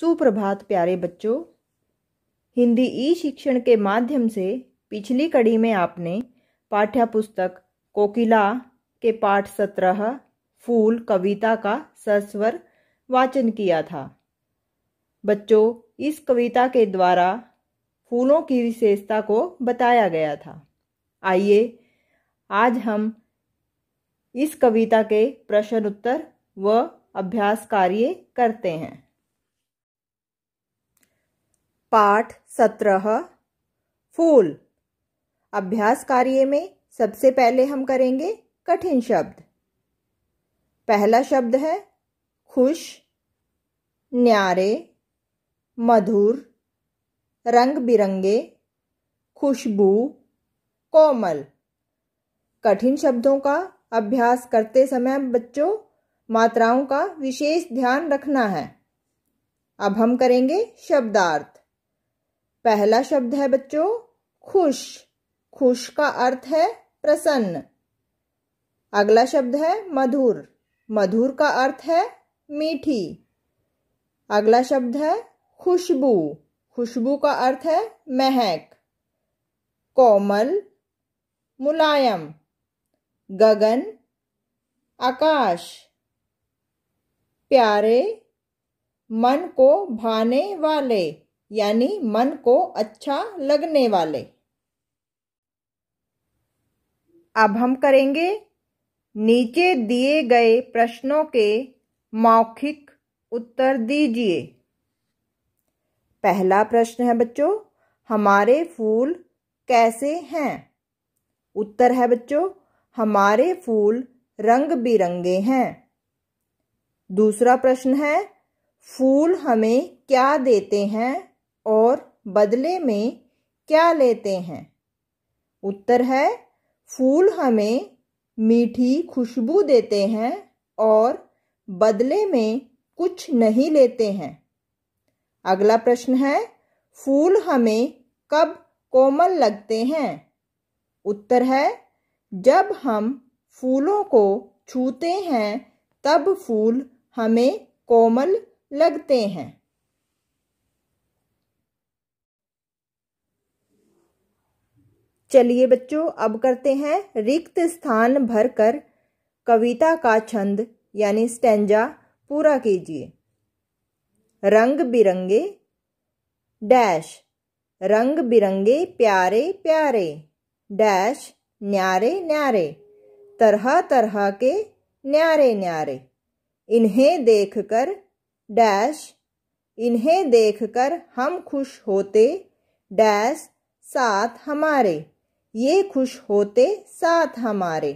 सुप्रभात प्यारे बच्चों हिंदी ई शिक्षण के माध्यम से पिछली कड़ी में आपने पाठ्य पुस्तक कोकिला के पाठ सत्रह फूल कविता का सस्वर वाचन किया था बच्चों इस कविता के द्वारा फूलों की विशेषता को बताया गया था आइए आज हम इस कविता के प्रश्न उत्तर व अभ्यास कार्य करते हैं पाठ सत्रह फूल अभ्यास कार्य में सबसे पहले हम करेंगे कठिन शब्द पहला शब्द है खुश न्यारे मधुर रंग बिरंगे खुशबू कोमल कठिन शब्दों का अभ्यास करते समय बच्चों मात्राओं का विशेष ध्यान रखना है अब हम करेंगे शब्दार्थ पहला शब्द है बच्चों खुश खुश का अर्थ है प्रसन्न अगला शब्द है मधुर मधुर का अर्थ है मीठी अगला शब्द है खुशबू खुशबू का अर्थ है महक कोमल मुलायम गगन आकाश प्यारे मन को भाने वाले यानी मन को अच्छा लगने वाले अब हम करेंगे नीचे दिए गए प्रश्नों के मौखिक उत्तर दीजिए पहला प्रश्न है बच्चों हमारे फूल कैसे हैं उत्तर है बच्चों हमारे फूल रंग बिरंगे हैं दूसरा प्रश्न है फूल हमें क्या देते हैं और बदले में क्या लेते हैं उत्तर है फूल हमें मीठी खुशबू देते हैं और बदले में कुछ नहीं लेते हैं अगला प्रश्न है फूल हमें कब कोमल लगते हैं उत्तर है जब हम फूलों को छूते हैं तब फूल हमें कोमल लगते हैं चलिए बच्चों अब करते हैं रिक्त स्थान भरकर कविता का छंद यानी स्टेंजा पूरा कीजिए रंग बिरंगे डैश रंग बिरंगे प्यारे प्यारे डैश न्यारे न्यारे तरह तरह के न्यारे न्यारे इन्हें देखकर डैश इन्हें देखकर हम खुश होते डैश साथ हमारे ये खुश होते साथ हमारे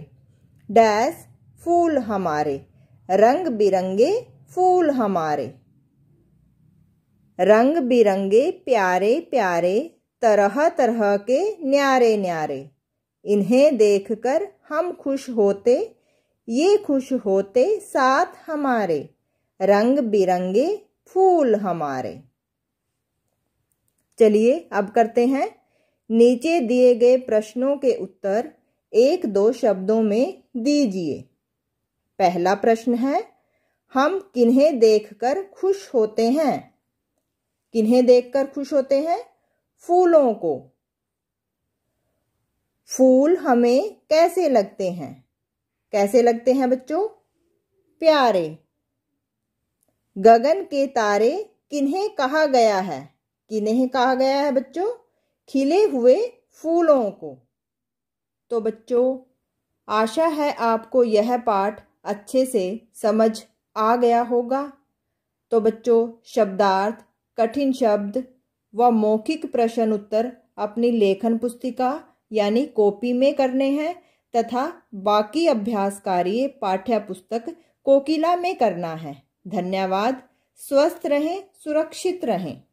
डैश फूल हमारे रंग बिरंगे फूल हमारे रंग बिरंगे प्यारे प्यारे तरह तरह के न्यारे न्यारे इन्हें देखकर हम खुश होते ये खुश होते साथ हमारे रंग बिरंगे फूल हमारे चलिए अब करते हैं नीचे दिए गए प्रश्नों के उत्तर एक दो शब्दों में दीजिए पहला प्रश्न है हम किन्हें देखकर खुश होते हैं किन्हें देखकर खुश होते हैं फूलों को फूल हमें कैसे लगते हैं कैसे लगते हैं बच्चों प्यारे गगन के तारे किन्हें कहा गया है किन्हें कहा गया है बच्चों खिले हुए फूलों को तो बच्चों आशा है आपको यह पाठ अच्छे से समझ आ गया होगा तो बच्चों शब्दार्थ कठिन शब्द व मौखिक प्रश्न उत्तर अपनी लेखन पुस्तिका यानी कॉपी में करने हैं तथा बाकी अभ्यास कार्य पाठ्य पुस्तक कोकिला में करना है धन्यवाद स्वस्थ रहें सुरक्षित रहें